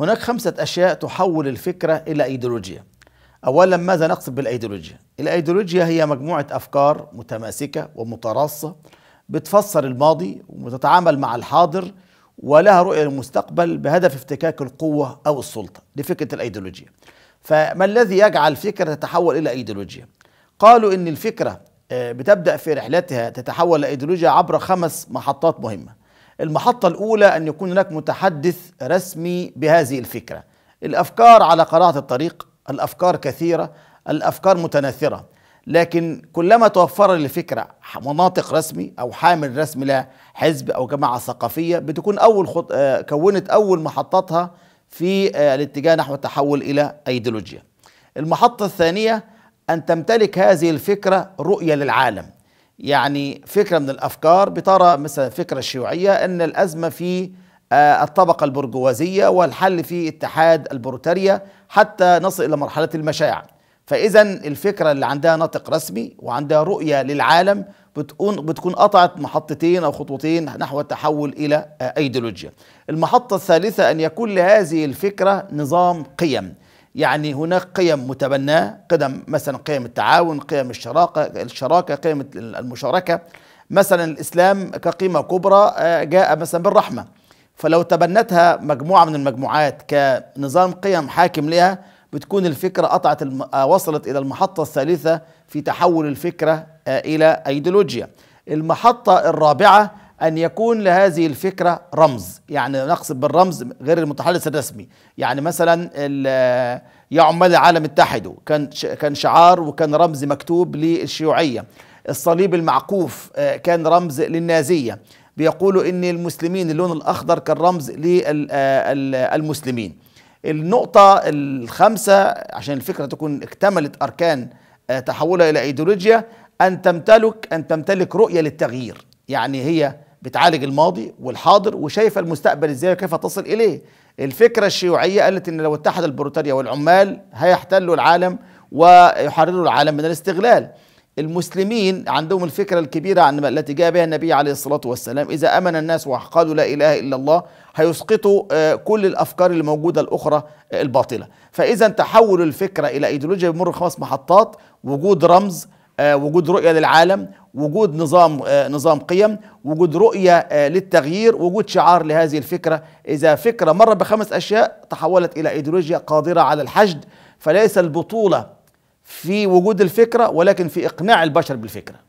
هناك خمسة أشياء تحول الفكرة إلى أيديولوجيا أولا ماذا نقصد بالأيديولوجيا؟ الأيديولوجيا هي مجموعة أفكار متماسكة ومتراصة بتفسر الماضي وتتعامل مع الحاضر ولها رؤية للمستقبل بهدف افتكاك القوة أو السلطة دي فكرة الأيديولوجيا فما الذي يجعل فكرة تتحول إلى أيديولوجيا؟ قالوا إن الفكرة آه، بتبدأ في رحلتها تتحول لأيديولوجيا عبر خمس محطات مهمة المحطة الأولى أن يكون هناك متحدث رسمي بهذه الفكرة الأفكار على قراءة الطريق الأفكار كثيرة الأفكار متناثرة لكن كلما توفر للفكرة مناطق رسمي أو حامل رسمي لها حزب أو جماعة ثقافية بتكون أول خط... آه، كونت أول محطاتها في آه، الاتجاه نحو التحول إلى أيديولوجيا المحطة الثانية أن تمتلك هذه الفكرة رؤية للعالم يعني فكرة من الأفكار بترى مثلا الفكرة الشيوعية أن الأزمة في آه، الطبقة البرجوازية والحل في اتحاد البروتاريا حتى نصل إلى مرحلة المشاع فإذا الفكرة اللي عندها نطق رسمي وعندها رؤية للعالم بتكون بتكون قطعت محطتين أو خطوتين نحو التحول إلى آه، أيديولوجيا المحطة الثالثة أن يكون لهذه الفكرة نظام قيم يعني هناك قيم متبناه قدم مثلا قيم التعاون قيم الشراكه الشراكه قيم المشاركه مثلا الاسلام كقيمه كبرى آه، جاء مثلا بالرحمه فلو تبنتها مجموعه من المجموعات كنظام قيم حاكم لها بتكون الفكره قطعت الم... آه، وصلت الى المحطه الثالثه في تحول الفكره آه، الى ايديولوجيا المحطه الرابعه أن يكون لهذه الفكرة رمز يعني نقصد بالرمز غير المتحدث الرسمي يعني مثلا يا عمال العالم اتحدوا كان كان شعار وكان رمز مكتوب للشيوعية الصليب المعقوف آه، كان رمز للنازية بيقولوا ان المسلمين اللون الاخضر كان رمز للمسلمين آه، النقطة الخامسة عشان الفكرة تكون اكتملت اركان آه، تحولها الى ايديولوجيا ان تمتلك ان تمتلك رؤية للتغيير يعني هي بتعالج الماضي والحاضر وشايفه المستقبل ازاي وكيف تصل اليه الفكره الشيوعيه قالت ان لو اتحد البروتاريا والعمال هيحتلوا العالم ويحرروا العالم من الاستغلال المسلمين عندهم الفكرة الكبيرة عن التي جاء بها النبي عليه الصلاة والسلام إذا أمن الناس وقالوا لا إله إلا الله هيسقطوا آه، كل الأفكار الموجودة الأخرى آه، الباطلة فإذا تحول الفكرة إلى أيديولوجيا بمر خمس محطات وجود رمز آه، وجود رؤيه للعالم وجود نظام آه، نظام قيم وجود رؤيه آه، للتغيير وجود شعار لهذه الفكره اذا فكره مر بخمس اشياء تحولت الى ايديولوجيا قادره على الحشد فليس البطوله في وجود الفكره ولكن في اقناع البشر بالفكره